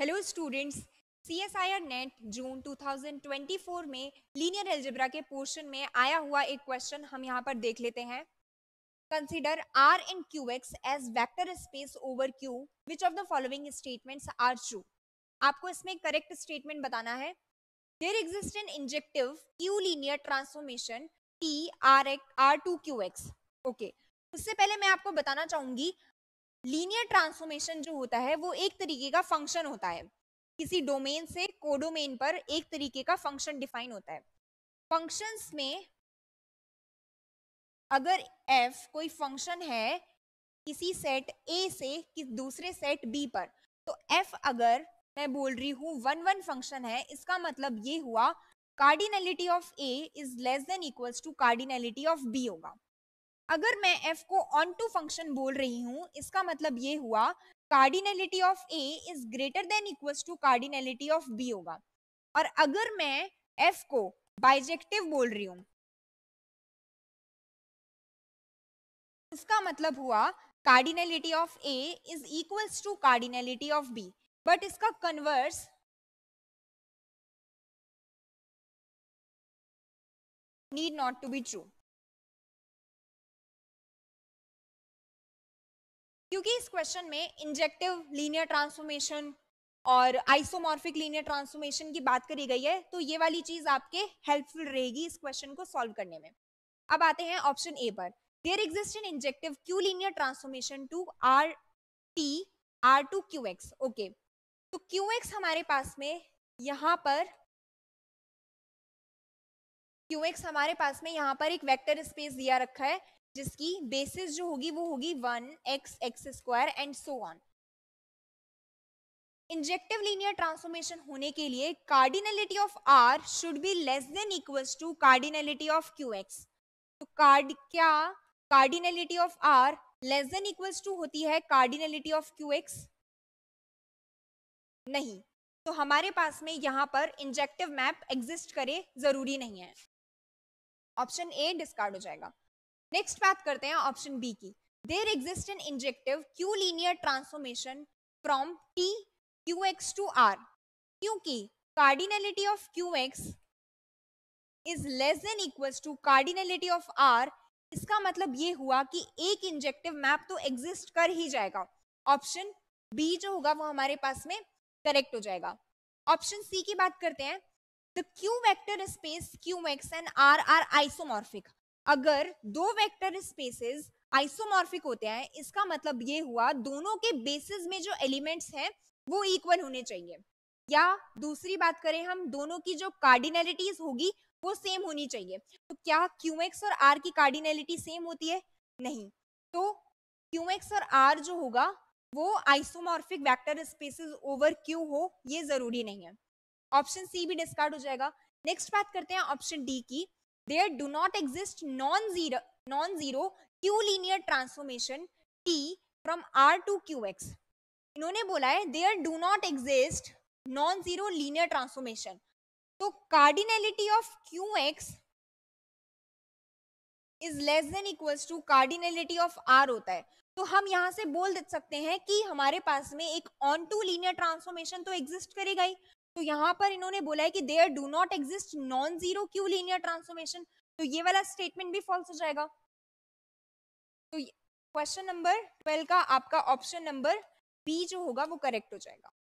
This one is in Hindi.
hello students C S I R NET June 2024 में लीनियर एल्जिब्रा के पोर्शन में आया हुआ एक क्वेश्चन हम यहाँ पर देख लेते हैं consider R and Q X as vector space over Q which of the following statements are true आपको इसमें करेक्ट स्टेटमेंट बताना है there exist an injective Q linear transformation T R X R to Q X okay उससे पहले मैं आपको बताना चाहूंगी लीनियर ट्रांसफॉर्मेशन जो होता है वो एक तरीके का फंक्शन होता है किसी डोमेन से कोडोमेन पर एक तरीके का फंक्शन डिफाइन होता है फंक्शंस में अगर एफ कोई फंक्शन है किसी सेट ए से किस दूसरे सेट बी पर तो एफ अगर मैं बोल रही हूँ वन वन फंक्शन है इसका मतलब ये हुआ cardinality of A is less than equals to cardinality of B होगा अगर मैं f को ऑन टू फंक्शन बोल रही हूँ इसका मतलब ये हुआ cardinality of a is greater than equals to cardinality of b होगा और अगर मैं f को बाइजेक्टिव बोल रही हूँ इसका मतलब हुआ cardinality of a is equals to cardinality of b but इसका converse need not to be true क्योंकि इस क्वेश्चन में इंजेक्टिव लीनियर ट्रांसफॉर्मेशन और आइसोमॉर्फिक लीनियर ट्रांसफॉर्मेशन की बात करी गई है तो ये वाली चीज आपके हेल्पफुल रहेगी इस क्वेश्चन को सॉल्व करने में अब आते हैं ऑप्शन ए पर there exist an injective Q linear transformation to R T R to Q X okay तो क्यू एक्स हमारे पास में यहाँ पर क्यू एक्स हमारे पास में यहाँ पर एक वेक्टर स्पेस दिया रखा है जिसकी बेसिस जो होगी वो होगी one X X square and so on injective linear transformation होने के लिए cardinality of R should be less than equals to cardinality of Q X तो कार्ड क्या cardinality of R less than equals to होती है कार्डिनलिटी ऑफ क्यू एक्स नहीं तो हमारे पास में यहां पर इंजेक्टिव मैप एग्जिस्ट करे जरूरी नहीं है ऑप्शन ए डिस्कार्ड हो जाएगा नेक्स्ट बात करते हैं ऑप्शन बी की there exist an injective Q linear transformation from T Q X to R क्योंकि cardinality of Q X is less than equals to cardinality of R इसका मतलब ये हुआ कि एक इंजेक्टिव मैप तो एग्जिस्ट कर ही जाएगा ऑप्शन बी जो होगा वो हमारे पास में करेक्ट हो जाएगा ऑप्शन सी की बात करते हैं the Q vector space Q X and R are isomorphic अगर दो वेक्टर स्पेसेस आइसोमॉर्फिक होते हैं इसका मतलब ये हुआ दोनों के बेसिस में जो एलिमेंट्स हैं वो इक्वल होने चाहिए या दूसरी बात करें हम दोनों की जो कार्डिनेलिटीज होगी वो सेम होनी चाहिए तो क्या क्यू एक्स और आर की कार्डिनेलिटी सेम होती है नहीं तो क्यू एक्स और आर जो होगा वो isomorphic vector spaces over Q हो ये जरूरी नहीं है ऑप्शन सी भी डिस्कार्ड हो जाएगा नेक्स्ट बात करते हैं ऑप्शन डी की there do not exist non-zero non-zero q linear transformation t from r to qx इन्होंने बोला है there do not exist non zero linear transformation तो cardinality of Q X is less than equals to cardinality of R होता है तो हम यहां से बोल सकते हैं कि हमारे पास में एक ऑन टू लीनियर ट्रांसफॉर्मेशन तो एग्जिस्ट करेगा ही तो यहाँ पर इन्होंने बोला है कि there do not exist non zero Q linear transformation तो ये वाला स्टेटमेंट भी फॉल्स हो जाएगा तो क्वेश्चन नंबर ट्वेल्व का आपका ऑप्शन नंबर बी जो होगा वो करेक्ट हो जाएगा